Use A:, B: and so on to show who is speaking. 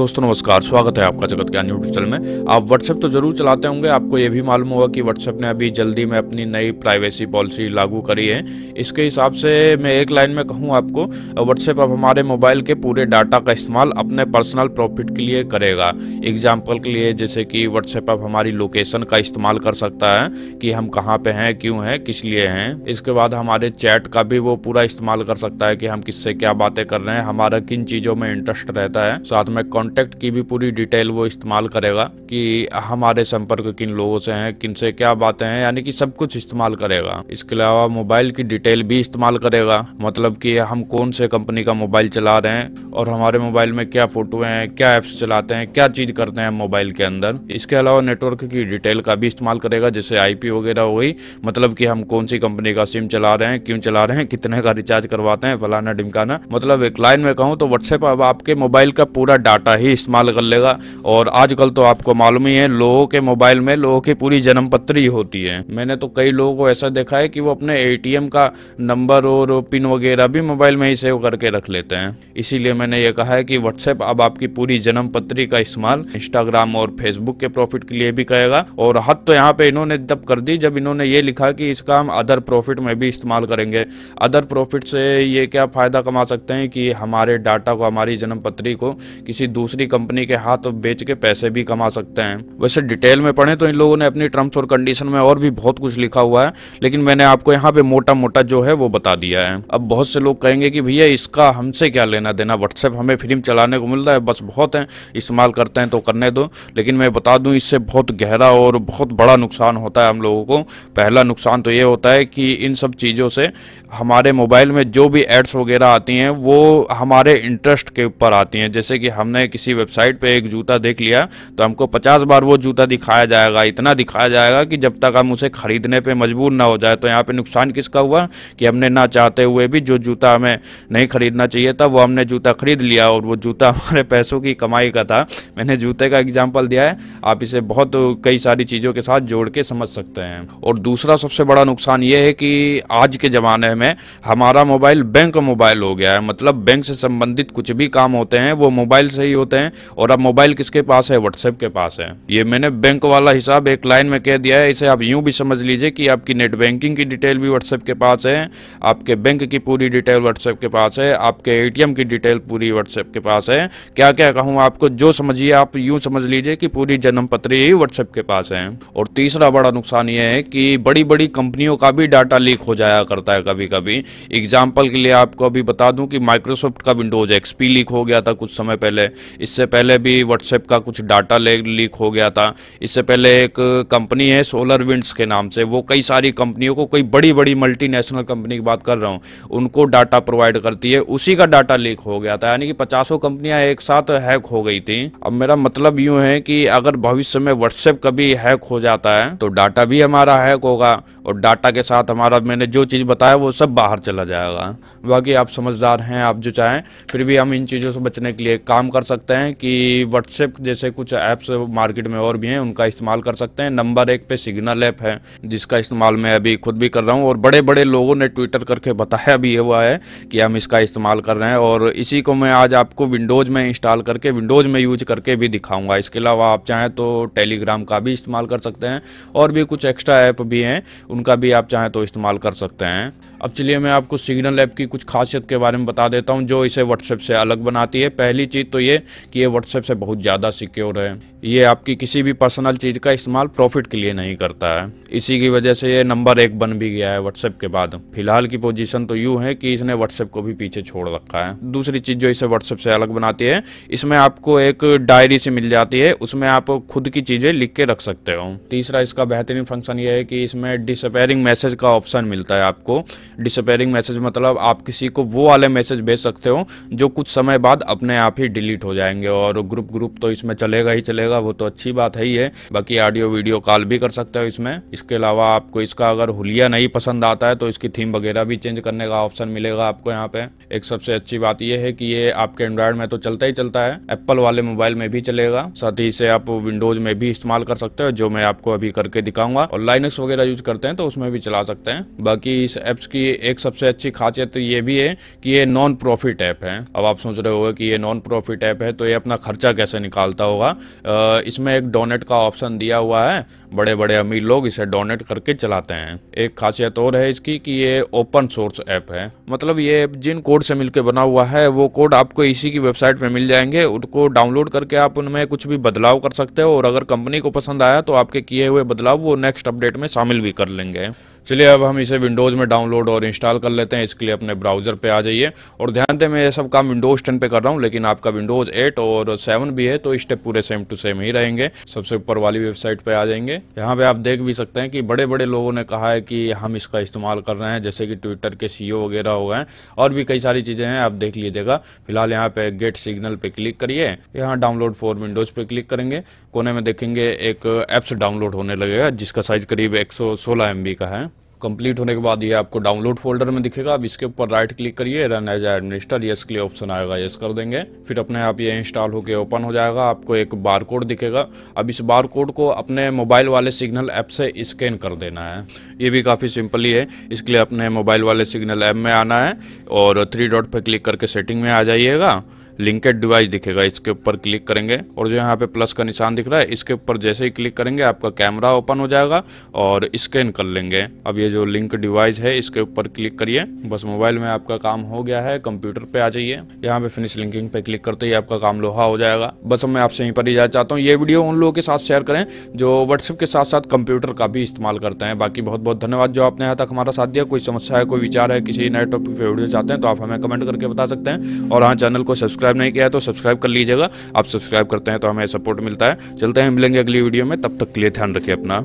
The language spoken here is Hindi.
A: दोस्तों नमस्कार स्वागत है आपका जगत ज्ञान यूट्यूब चैनल में आप व्हाट्सएप तो जरूर चलाते होंगे आपको ये भी मालूम होगा कि व्हाट्सएप ने अभी जल्दी में अपनी नई प्राइवेसी पॉलिसी लागू करी है इसके हिसाब से मैं एक लाइन में कहूँ आपको व्हाट्सएप अब हमारे मोबाइल के पूरे डाटा का इस्तेमाल अपने पर्सनल प्रॉफिट के लिए करेगा एग्जाम्पल के लिए जैसे कि व्हाट्सएप अब हमारी लोकेशन का इस्तेमाल कर सकता है कि हम कहाँ पर हैं क्यों हैं किस लिए हैं इसके बाद हमारे चैट का भी वो पूरा इस्तेमाल कर सकता है कि हम किससे क्या बातें कर रहे हैं हमारा किन चीज़ों में इंटरेस्ट रहता है साथ में कॉन्टैक्ट की भी पूरी डिटेल वो इस्तेमाल करेगा कि हमारे संपर्क किन लोगों से हैं किन से क्या बातें हैं यानी कि सब कुछ इस्तेमाल करेगा इसके अलावा मोबाइल की डिटेल भी इस्तेमाल करेगा मतलब कि हम कौन से कंपनी का मोबाइल चला रहे हैं और हमारे मोबाइल में क्या फोटो हैं क्या ऐप्स चलाते हैं क्या चीज करते हैं मोबाइल के अंदर इसके अलावा नेटवर्क की डिटेल का भी इस्तेमाल करेगा जैसे आईपी वगैरह हो गई मतलब कि हम कौन सी कंपनी का सिम चला रहे हैं क्यों चला रहे हैं कितने का रिचार्ज करवाते हैं फलाना ढिमकाना मतलब एक लाइन में कहूँ तो व्हाट्सएप अब आपके मोबाइल का पूरा डाटा ही इस्तेमाल कर लेगा और आजकल तो आपको मालूम ही है लोगों के मोबाइल में लोगों की पूरी जन्म पत्री होती है मैंने तो कई लोगों को ऐसा देखा है कि वो अपने एटीएम का नंबर और पिन वगैरह भी मोबाइल में ही सेव करके रख लेते हैं इसीलिए मैंने ये कहा है कि व्हाट्सएप अब आपकी पूरी जन्म पत्री का इस्तेमाल इंस्टाग्राम और फेसबुक के प्रॉफिट के लिए भी करेगा और हद तो यहाँ पे इन्होंने तब कर दी जब इन्होंने ये लिखा कि इसका हम अदर प्रॉफिट में भी इस्तेमाल करेंगे अदर प्रॉफिट से ये क्या फ़ायदा कमा सकते हैं कि हमारे डाटा को हमारी जन्म पत्री को किसी दूसरी कंपनी के हाथ बेच के पैसे भी कमा सकते हैं वैसे डिटेल में पढ़ें तो इन लोगों ने अपनी टर्म्स और कंडीशन में और भी बहुत कुछ लिखा हुआ है लेकिन मैंने आपको यहाँ पे मोटा मोटा जो है वो बता दिया है अब बहुत से लोग कहेंगे कि भैया इसका हमसे क्या लेना देना व्हाट्सएप हमें फिल्म चलाने को मिल है बस बहुत है इस्तेमाल करते हैं तो करने दो लेकिन मैं बता दूँ इससे बहुत गहरा और बहुत बड़ा नुकसान होता है हम लोगों को पहला नुकसान तो ये होता है कि इन सब चीज़ों से हमारे मोबाइल में जो भी एड्स वगैरह आती हैं वो हमारे इंटरेस्ट के ऊपर आती हैं जैसे कि हमने किसी वेबसाइट पे एक जूता देख लिया तो हमको पचास बार वो जूता दिखाया जाएगा इतना दिखाया जाएगा कि जब तक हम उसे ख़रीदने पर मजबूर ना हो जाए तो यहाँ पर नुकसान किसका हुआ कि हमने ना चाहते हुए भी जो जूता हमें नहीं ख़रीदना चाहिए था वो हमने जूता ख़रीद लिया और वो जूता हमारे पैसों की कमाई का था मैंने जूते का एग्जाम्पल दिया है आप इसे बहुत कई सारी चीज़ों के साथ जोड़ के समझ सकते हैं और दूसरा सबसे बड़ा नुकसान ये है कि आज के ज़माने में हमारा मोबाइल बैंक मोबाइल हो गया है मतलब बैंक से संबंधित कुछ भी काम होते हैं वो मोबाइल से ही होते हैं और अब मोबाइल किसके पास है व्हाट्सएप के पास है ये मैंने बैंक वाला हिसाब एक लाइन में कह दिया है इसे आप यूं भी समझ लीजिए कि आपकी नेट बैंकिंग की डिटेल भी व्हाट्सएप के पास है आपके बैंक की पूरी डिटेल व्हाट्सएप के पास है आपके ए की डिटेल पूरी व्हाट्सएप के पास है क्या क्या कहूँ आपको जो समझिए आप यूँ समझ लीजिए कि पूरी जन्म पत्री व्हाट्सएप के पास है और तीसरा बड़ा नुकसान यह है कि बड़ी बड़ी कंपनियों का भी डाटा लीक हो जाया करता है कभी कभी एग्जाम्पल के लिए आपको अभी बता दूं कि माइक्रोसॉफ्ट का विंडोज एक्सपी लीक हो गया था कुछ समय पहले इससे पहले भी व्हाट्सएप का कुछ डाटा लीक हो गया था इससे पहले एक कंपनी है सोलर विंड्स के नाम से वो कई सारी कंपनियों को कई बड़ी बड़ी मल्टीनेशनल कंपनी की बात कर रहा हूँ उनको डाटा प्रोवाइड करती है उसी का डाटा लीक हो गया था यानी कि पचासों कंपनियां एक साथ हैक हो गई थी अब मेरा मतलब यूँ है कि अगर भविष्य में व्हाट्सएप कभी हैक हो जाता है तो डाटा भी हमारा हैक होगा और डाटा के साथ हमारा मैंने जो चीज़ बताया वो सब बाहर चला जाएगा बाकी आप समझदार हैं आप जो चाहें फिर भी हम इन चीज़ों से बचने के लिए काम कर सकते सकते हैं कि व्हाट्सएप जैसे कुछ ऐप्स मार्केट में और भी हैं उनका इस्तेमाल कर सकते हैं नंबर एक पे सिग्नल ऐप है जिसका इस्तेमाल मैं अभी खुद भी कर रहा हूँ और बड़े बड़े लोगों ने ट्विटर करके बताया भी हुआ है कि हम इसका इस्तेमाल कर रहे हैं और इसी को मैं आज आपको विंडोज़ में इंस्टॉल करके विंडोज़ में यूज करके भी दिखाऊँगा इसके अलावा आप चाहें तो टेलीग्राम का भी इस्तेमाल कर सकते हैं और भी कुछ एक्स्ट्रा ऐप भी हैं उनका भी आप चाहें तो इस्तेमाल कर सकते हैं अब चलिए मैं आपको सिग्नल ऐप की कुछ खासियत के बारे में बता देता हूँ जो इसे व्हाट्सएप से अलग बनाती है पहली चीज़ तो ये कि ये व्हाट्सएप से बहुत ज़्यादा सिक्योर है ये आपकी किसी भी पर्सनल चीज़ का इस्तेमाल प्रॉफिट के लिए नहीं करता है इसी की वजह से ये नंबर एक बन भी गया है व्हाट्सएप के बाद फिलहाल की पोजीशन तो यूँ है कि इसने व्हाट्सएप को भी पीछे छोड़ रखा है दूसरी चीज़ जो इसे व्हाट्सएप से अलग बनाती है इसमें आपको एक डायरी से मिल जाती है उसमें आप खुद की चीज़ें लिख के रख सकते हो तीसरा इसका बेहतरीन फंक्शन ये है कि इसमें डिसअपेयरिंग मैसेज का ऑप्शन मिलता है आपको डिसअपेयरिंग मैसेज मतलब आप किसी को वो वाले मैसेज भेज सकते हो जो कुछ समय बाद अपने आप ही डिलीट हो जाएंगे और ग्रुप ग्रुप तो इसमें चलेगा ही चलेगा वो तो अच्छी बात है ही है बाकी ऑडियो वीडियो कॉल भी कर सकते हो इसमें इसके अलावा आपको इसका अगर हुलिया नहीं पसंद आता है तो इसकी थीम वगैरह भी चेंज करने का ऑप्शन मिलेगा आपको यहाँ पे एक सबसे अच्छी बात यह है कि ये आपके एंड्रॉयड में तो चलता ही चलता है एप्पल वाले मोबाइल में भी चलेगा साथ ही इसे आप विंडोज में भी इस्तेमाल कर सकते हो जो मैं आपको अभी करके दिखाऊंगा और लाइनक्स वगैरह यूज करते हैं तो उसमें भी चला सकते हैं बाकी इस एप्स की इसकी एक सबसे अच्छी खासियत तो ये भी है कि ये नॉन प्रॉफिट ऐप है अब आप सोच रहे होगा कि ये नॉन प्रॉफिट ऐप है तो ये अपना खर्चा कैसे निकालता होगा इसमें एक डोनेट का ऑप्शन दिया हुआ है बड़े बड़े अमीर लोग इसे डोनेट करके चलाते हैं एक खासियत और है इसकी कि ये ओपन सोर्स ऐप है मतलब ये जिन कोड से मिलकर बना हुआ है वो कोड आपको इसी की वेबसाइट पे मिल जाएंगे उनको डाउनलोड करके आप उनमें कुछ भी बदलाव कर सकते हो और अगर कंपनी को पसंद आया तो आपके किए हुए बदलाव वो नेक्स्ट अपडेट में शामिल भी कर लेंगे चलिए अब हम इसे विंडोज़ में डाउनलोड और इंस्टॉल कर लेते हैं इसके लिए अपने ब्राउज़र पे आ जाइए और ध्यान दें मैं ये सब काम विंडोज़ टेन पे कर रहा हूँ लेकिन आपका विंडोज़ एट और सेवन भी है तो स्टेप पूरे सेम टू सेम ही रहेंगे सबसे ऊपर वाली वेबसाइट पर आ जाएंगे यहाँ पर आप देख भी सकते हैं कि बड़े बड़े लोगों ने कहा है कि हम इसका इस्तेमाल कर रहे हैं जैसे कि ट्विटर के सी e वगैरह हो गए और भी कई सारी चीज़ें हैं आप देख लीजिएगा फिलहाल यहाँ पे गेट सिग्नल पे क्लिक करिए यहाँ डाउनलोड फॉर विंडोज़ पे क्लिक करेंगे कोने में देखेंगे एक एप्स डाउनलोड होने लगेगा जिसका साइज करीब 116 सौ का है कंप्लीट होने के बाद ये आपको डाउनलोड फोल्डर में दिखेगा अब इसके ऊपर राइट क्लिक करिए रन एज एडमिनिस्टर यस के लिए ऑप्शन आएगा यस कर देंगे फिर अपने आप ये इंस्टॉल होकर ओपन हो जाएगा आपको एक बार कोड दिखेगा अब इस बार कोड को अपने मोबाइल वाले सिग्नल ऐप से स्कैन कर देना है ये भी काफ़ी सिंपली है इसके लिए अपने मोबाइल वाले सिग्नल ऐप में आना है और थ्री डॉट पर क्लिक करके सेटिंग में आ जाइएगा लिंकेड डिवाइस दिखेगा इसके ऊपर क्लिक करेंगे और जो यहाँ पे प्लस का निशान दिख रहा है इसके ऊपर जैसे ही क्लिक करेंगे आपका कैमरा ओपन हो जाएगा और स्कैन कर लेंगे अब ये जो लिंक डिवाइस है इसके ऊपर क्लिक करिए बस मोबाइल में आपका काम हो गया है कंप्यूटर पे आ जाइए यहाँ पे फिनिश लिंकिंग पे क्लिक करते ही आपका काम लोहा हो जाएगा बस मैं आपसे यहीं पर ही जाना चाहता हूँ ये वीडियो उन लोगों के साथ शेयर करें जो व्हाट्सएप के साथ साथ कंप्यूटर का भी इस्तेमाल करते हैं बाकी बहुत बहुत धन्यवाद जो आपने यहाँ तक हमारा साथ दिया कोई समस्या है कोई विचार है किसी नए टॉपिक पर वीडियो चाहते हैं तो आप हमें कमेंट करके बता सकते हैं और हाँ चैनल को सब्सक्राइब सब्सक्राइब नहीं किया है तो सब्सक्राइब कर लीजिएगा आप सब्सक्राइब करते हैं तो हमें सपोर्ट मिलता है चलते हैं मिलेंगे अगली वीडियो में तब तक के लिए ध्यान रखिए अपना